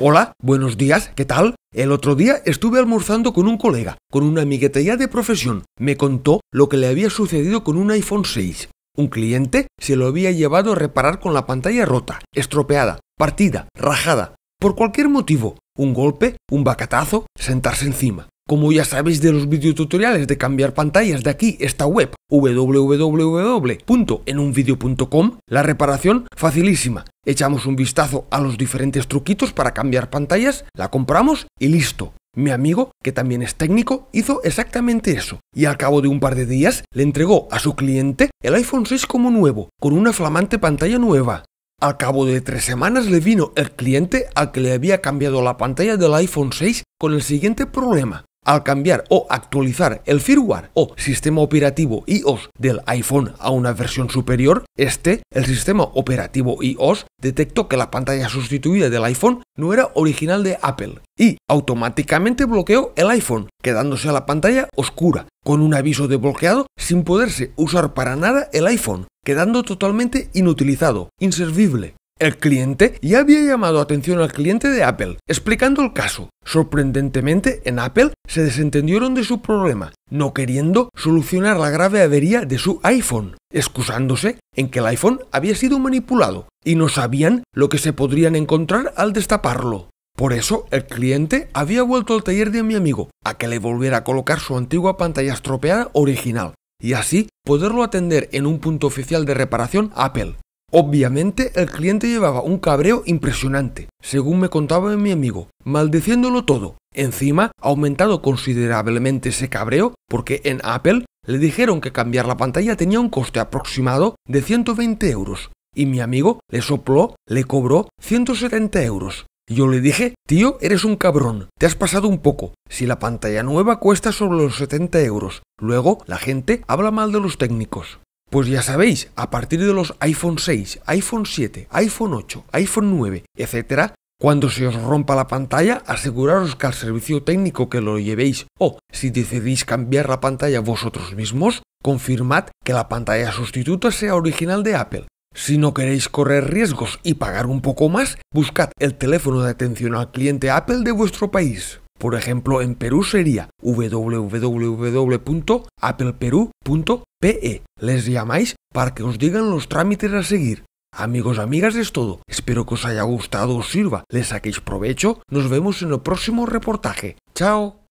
Hola, buenos días, ¿qué tal? El otro día estuve almorzando con un colega, con una amigueta ya de profesión. Me contó lo que le había sucedido con un iPhone 6. Un cliente se lo había llevado a reparar con la pantalla rota, estropeada, partida, rajada, por cualquier motivo, un golpe, un bacatazo, sentarse encima. Como ya sabéis de los videotutoriales de cambiar pantallas de aquí, esta web www.enunvideo.com, la reparación facilísima. Echamos un vistazo a los diferentes truquitos para cambiar pantallas, la compramos y listo. Mi amigo, que también es técnico, hizo exactamente eso, y al cabo de un par de días le entregó a su cliente el iPhone 6 como nuevo, con una flamante pantalla nueva. Al cabo de tres semanas le vino el cliente al que le había cambiado la pantalla del iPhone 6 con el siguiente problema. Al cambiar o actualizar el firmware o sistema operativo iOS del iPhone a una versión superior, este, el sistema operativo iOS, detectó que la pantalla sustituida del iPhone no era original de Apple y automáticamente bloqueó el iPhone, quedándose la pantalla oscura, con un aviso de bloqueado sin poderse usar para nada el iPhone, quedando totalmente inutilizado, inservible. El cliente ya había llamado atención al cliente de Apple, explicando el caso. Sorprendentemente, en Apple se desentendieron de su problema, no queriendo solucionar la grave avería de su iPhone, excusándose en que el iPhone había sido manipulado y no sabían lo que se podrían encontrar al destaparlo. Por eso, el cliente había vuelto al taller de mi amigo a que le volviera a colocar su antigua pantalla estropeada original y así poderlo atender en un punto oficial de reparación Apple. Obviamente, el cliente llevaba un cabreo impresionante, según me contaba mi amigo, maldeciéndolo todo. Encima, ha aumentado considerablemente ese cabreo porque en Apple le dijeron que cambiar la pantalla tenía un coste aproximado de 120 euros. Y mi amigo le sopló, le cobró 170 euros. Yo le dije, tío, eres un cabrón, te has pasado un poco. Si la pantalla nueva cuesta sobre los 70 euros, luego la gente habla mal de los técnicos. Pues ya sabéis, a partir de los iPhone 6, iPhone 7, iPhone 8, iPhone 9, etc., cuando se os rompa la pantalla, aseguraros que al servicio técnico que lo llevéis o si decidís cambiar la pantalla vosotros mismos, confirmad que la pantalla sustituta sea original de Apple. Si no queréis correr riesgos y pagar un poco más, buscad el teléfono de atención al cliente Apple de vuestro país. Por ejemplo, en Perú sería www.appleperu.com. PE. Les llamáis para que os digan los trámites a seguir. Amigos, amigas, es todo. Espero que os haya gustado, os sirva, les saquéis provecho. Nos vemos en el próximo reportaje. Chao.